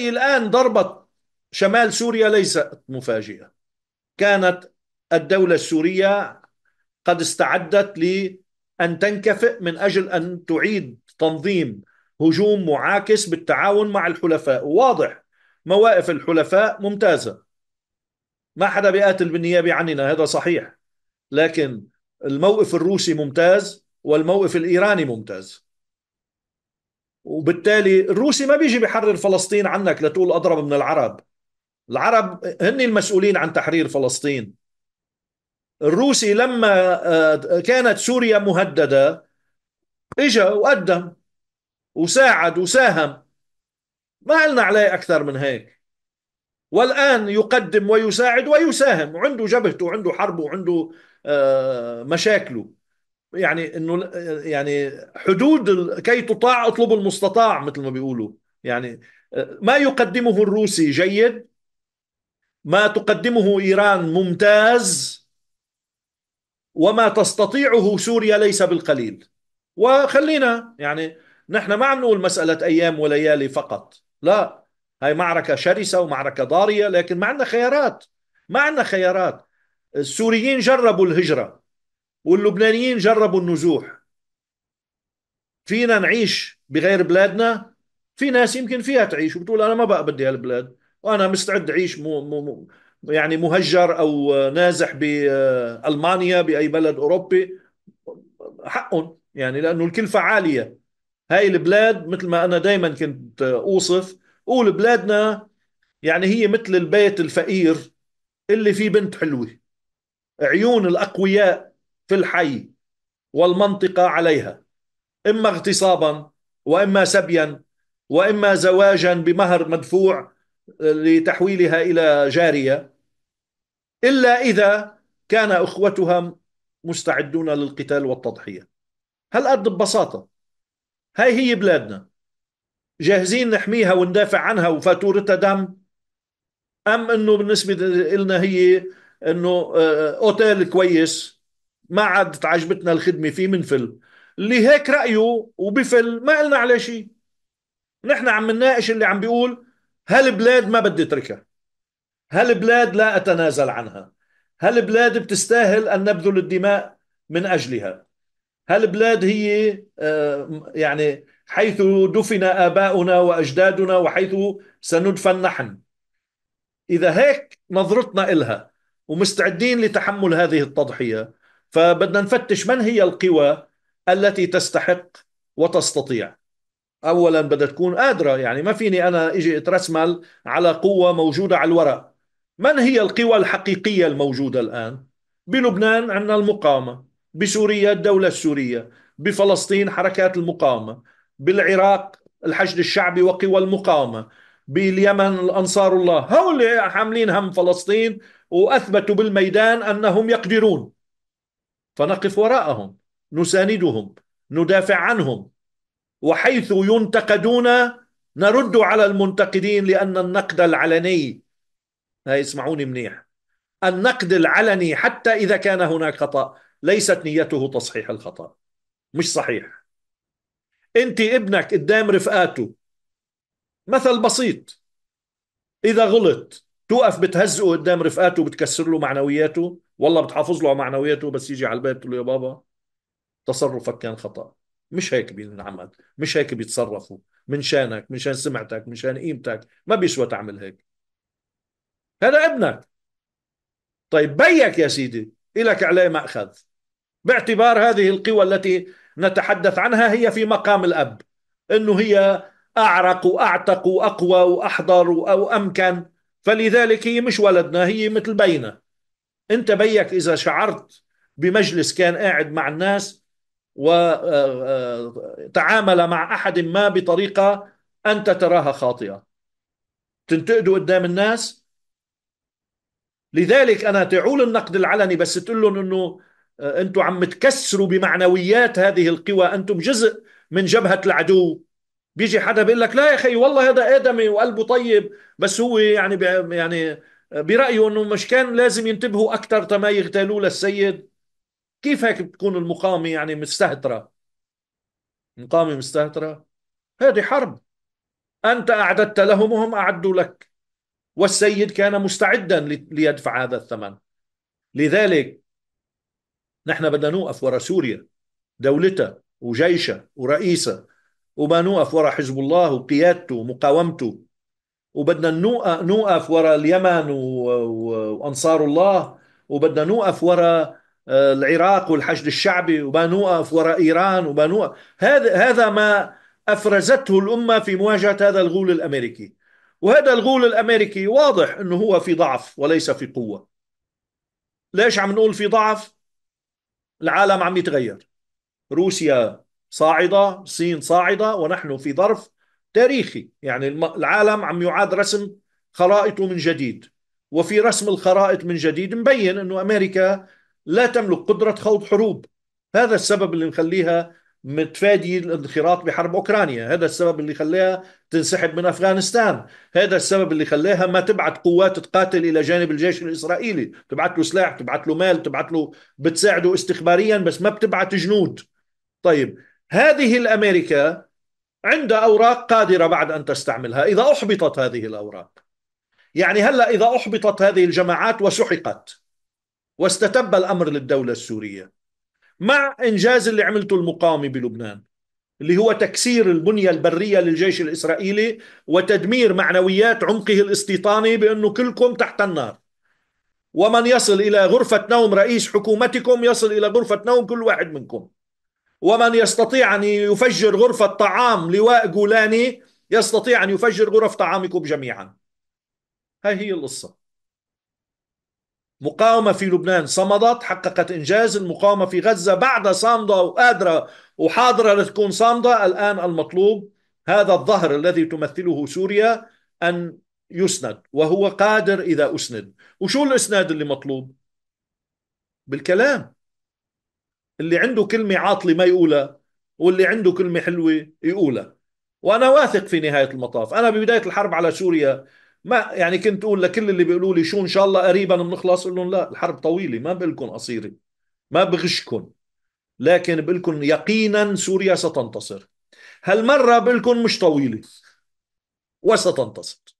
رأيي الآن ضربة شمال سوريا ليست مفاجئة كانت الدولة السورية قد استعدت لأن تنكفئ من أجل أن تعيد تنظيم هجوم معاكس بالتعاون مع الحلفاء واضح مواقف الحلفاء ممتازة ما حدا بيقاتل بالنيابة عننا هذا صحيح لكن الموقف الروسي ممتاز والموقف الإيراني ممتاز وبالتالي الروسي ما بيجي بيحرر فلسطين عنك لتقول اضرب من العرب العرب هن المسؤولين عن تحرير فلسطين الروسي لما آه، كانت سوريا مهدده اجا وقدم وساعد وساهم ما لنا عليه اكثر من هيك والان يقدم ويساعد ويساهم عنده جبهته وعنده حربه وعنده آه، مشاكله يعني انه يعني حدود كي تطاع اطلب المستطاع مثل ما بيقولوا يعني آه، ما يقدمه الروسي جيد ما تقدمه ايران ممتاز وما تستطيعه سوريا ليس بالقليل وخلينا يعني نحن ما عم نقول مساله ايام وليالي فقط لا هاي معركه شرسه ومعركه ضاريه لكن ما عندنا خيارات ما عندنا خيارات السوريين جربوا الهجره واللبنانيين جربوا النزوح فينا نعيش بغير بلادنا في ناس يمكن فيها تعيش وبتقول انا ما بقى بدي هالبلاد وانا مستعد اعيش مو مو مو يعني مهجر او نازح بالمانيا باي بلد اوروبي حقهم يعني لانه الكلفه عاليه هاي البلاد مثل ما انا دائما كنت اوصف قول بلادنا يعني هي مثل البيت الفقير اللي فيه بنت حلوه عيون الاقوياء في الحي والمنطقة عليها إما اغتصابا وإما سبيا وإما زواجا بمهر مدفوع آه، لتحويلها إلى جارية إلا إذا كان أخوتها مستعدون للقتال والتضحية هالقد ببساطة هاي هي بلادنا جاهزين نحميها وندافع عنها وفاتورتها دم أم أنه بالنسبة لنا هي أنه آه، آه، أوتيل كويس ما عادت عجبتنا الخدمه فيه منفل اللي هيك رايه وبفل ما قلنا عليه شيء نحن عم نناقش اللي عم بيقول هالبلاد ما بدي اتركها هالبلاد لا اتنازل عنها هالبلاد بتستاهل ان نبذل الدماء من اجلها هالبلاد هي آه، يعني حيث دفن اباؤنا واجدادنا وحيث سندفن نحن اذا هيك نظرتنا الها ومستعدين لتحمل هذه التضحيه فبدنا نفتش من هي القوى التي تستحق وتستطيع اولا بدها تكون قادره يعني ما فيني انا اجي اترسمل على قوه موجوده على الورق من هي القوى الحقيقيه الموجوده الان بلبنان عندنا المقاومه بسوريا الدوله السوريه بفلسطين حركات المقاومه بالعراق الحشد الشعبي وقوى المقاومه باليمن الانصار الله هؤلاء حاملين هم فلسطين واثبتوا بالميدان انهم يقدرون فنقف وراءهم نساندهم ندافع عنهم وحيث ينتقدون نرد على المنتقدين لأن النقد العلني هاي اسمعوني منيح النقد العلني حتى إذا كان هناك خطأ ليست نيته تصحيح الخطأ مش صحيح أنت ابنك قدام رفقاته مثل بسيط إذا غلط توقف بتهزقه قدام رفقاته بتكسر له معنوياته والله بتحافظ له على معنوياته بس يجي على البيت تقول له يا بابا تصرفك كان خطا مش هيك بينعمل مش هيك بيتصرفوا من شانك من شان سمعتك من شان قيمتك ما بيسوى تعمل هيك هذا ابنك طيب بيك يا سيدي إلك عليه مأخذ باعتبار هذه القوى التي نتحدث عنها هي في مقام الأب أنه هي أعرق وأعتق وأقوى وأحضر وأمكن فلذلك هي مش ولدنا هي مثل بينا انت بيك اذا شعرت بمجلس كان قاعد مع الناس وتعامل آه، آه، مع احد ما بطريقه انت تراها خاطئه تنتقدوا قدام الناس لذلك انا تعول النقد العلني بس تقول لهم انه آه، انتم عم تكسروا بمعنويات هذه القوى انتم جزء من جبهه العدو بيجي حدا بيقول لك لا يا اخي والله هذا ادمي وقلبه طيب بس هو يعني يعني برايه انه مش كان لازم ينتبهوا اكثر تما يغتالوا للسيد كيف هيك بتكون المقاومه يعني مستهتره مقامة مستهتره هذه حرب انت اعددت لهم وهم اعدوا لك والسيد كان مستعدا ليدفع هذا الثمن لذلك نحن بدنا نوقف ورا سوريا دولتها وجيشها ورئيسها وما نوقف ورا حزب الله وقيادته ومقاومته وبدنا نوقف وراء اليمن وانصار الله وبدنا نوقف وراء آه، العراق والحشد الشعبي وبدنا نوقف ايران وبدنا هذا هذا ما افرزته الامه في مواجهه هذا الغول الامريكي وهذا الغول الامريكي واضح انه هو في ضعف وليس في قوه ليش عم نقول في ضعف العالم عم يتغير روسيا صاعده الصين صاعده ونحن في ظرف تاريخي يعني العالم عم يعاد رسم خرائطه من جديد وفي رسم الخرائط من جديد مبين انه امريكا لا تملك قدره خوض حروب هذا السبب اللي مخليها متفادي الانخراط بحرب اوكرانيا، هذا السبب اللي خلاها تنسحب من افغانستان، هذا السبب اللي خلاها ما تبعت قوات تقاتل الى جانب الجيش الاسرائيلي، تبعت له سلاح، تبعت له مال، تبعت له بتساعده استخباريا بس ما بتبعت جنود. طيب هذه الامريكا عندها أوراق قادرة بعد أن تستعملها إذا أحبطت هذه الأوراق يعني هلأ إذا أحبطت هذه الجماعات وسحقت واستتب الأمر للدولة السورية مع إنجاز اللي عملته المقاومة بلبنان اللي هو تكسير البنية البرية للجيش الإسرائيلي وتدمير معنويات عمقه الاستيطاني بأنه كلكم تحت النار ومن يصل إلى غرفة نوم رئيس حكومتكم يصل إلى غرفة نوم كل واحد منكم ومن يستطيع أن يفجر غرفة طعام لواء جولاني يستطيع أن يفجر غرف طعامكم جميعا هاي هي القصة مقاومة في لبنان صمدت حققت إنجاز المقاومة في غزة بعد صامدة وقادرة وحاضرة لتكون صامدة الآن المطلوب هذا الظهر الذي تمثله سوريا أن يسند وهو قادر إذا أسند وشو الإسناد اللي مطلوب بالكلام اللي عنده كلمة عاطلة ما يقولها واللي عنده كلمة حلوة يقولها وأنا واثق في نهاية المطاف أنا ببداية الحرب على سوريا ما يعني كنت أقول لكل اللي بيقولوا لي شو إن شاء الله قريبا بنخلص أقول لهم لا الحرب طويلة ما بقلكم قصيرة ما بغشكم لكن بقلكم يقينا سوريا ستنتصر هالمرة بقلكم مش طويلة وستنتصر